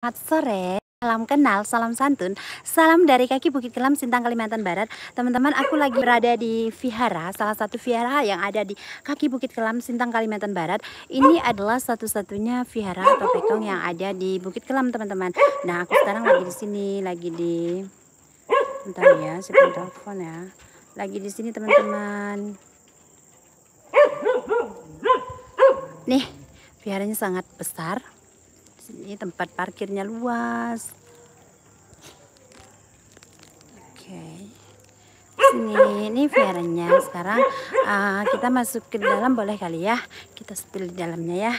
Selamat sore, salam kenal, salam santun, salam dari kaki Bukit Kelam, Sintang, Kalimantan Barat. Teman-teman, aku lagi berada di vihara, salah satu vihara yang ada di kaki Bukit Kelam, Sintang, Kalimantan Barat. Ini adalah satu-satunya vihara atau pekong yang ada di Bukit Kelam, teman-teman. Nah, aku sekarang lagi di sini, lagi di... Bentar ya, saya telepon ya. Lagi di sini, teman-teman. Nih, viharanya sangat besar. Ini tempat parkirnya luas. Oke. ini ini fairnya sekarang uh, kita masuk ke dalam boleh kali ya kita spill di dalamnya ya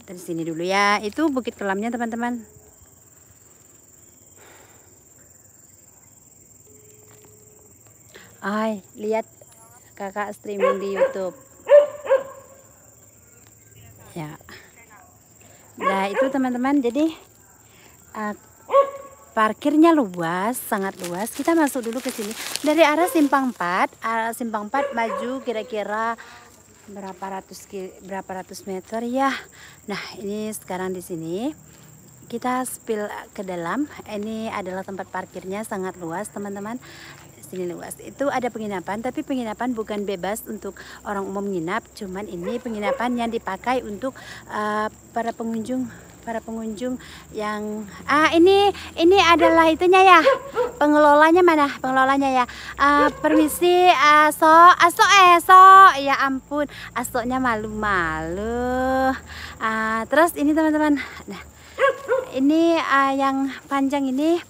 kita di sini dulu ya itu bukit kelamnya teman-teman Hai lihat kakak streaming di YouTube ya nah itu teman-teman jadi uh, parkirnya luas sangat luas kita masuk dulu ke sini dari arah simpang 4 arah simpang 4 maju kira-kira berapa ratus berapa ratus meter ya nah ini sekarang di sini kita spill ke dalam ini adalah tempat parkirnya sangat luas teman-teman sini luas. Itu ada penginapan, tapi penginapan bukan bebas untuk orang umum menginap cuman ini penginapan yang dipakai untuk uh, para pengunjung para pengunjung yang ah ini ini adalah itunya ya pengelolanya mana pengelolanya ya uh, permisi aso ah, aso ah, eso eh, ya ampun asoknya malu-malu uh, terus ini teman-teman nah ini uh, yang panjang ini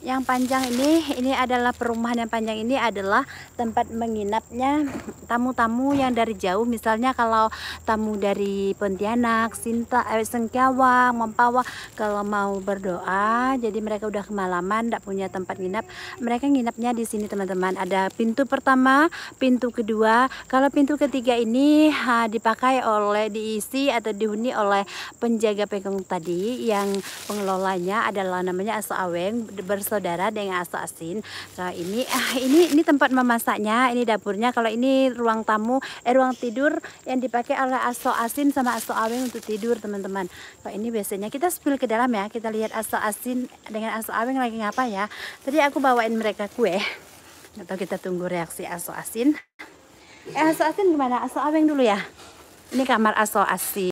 yang panjang ini ini adalah perumahan yang panjang ini adalah tempat menginapnya tamu-tamu yang dari jauh misalnya kalau tamu dari Pontianak, Sinta, eh, Sengkawang, Mempawah kalau mau berdoa jadi mereka udah kemalaman tidak punya tempat nginap mereka nginapnya di sini teman-teman ada pintu pertama pintu kedua kalau pintu ketiga ini ha, dipakai oleh diisi atau dihuni oleh penjaga pegang tadi yang pengelolanya adalah namanya Asa Aweng bersama saudara dengan aso asin. So nah, ini ah, ini ini tempat memasaknya, ini dapurnya. Kalau ini ruang tamu, eh ruang tidur yang dipakai oleh aso asin sama aso aweng untuk tidur teman-teman. So ini biasanya kita spill ke dalam ya, kita lihat aso asin dengan aso aweng lagi ngapa ya. Tadi aku bawain mereka kue. Atau kita tunggu reaksi aso asin. Eh aso asin gimana? Aso aweng dulu ya. Ini kamar aso asin.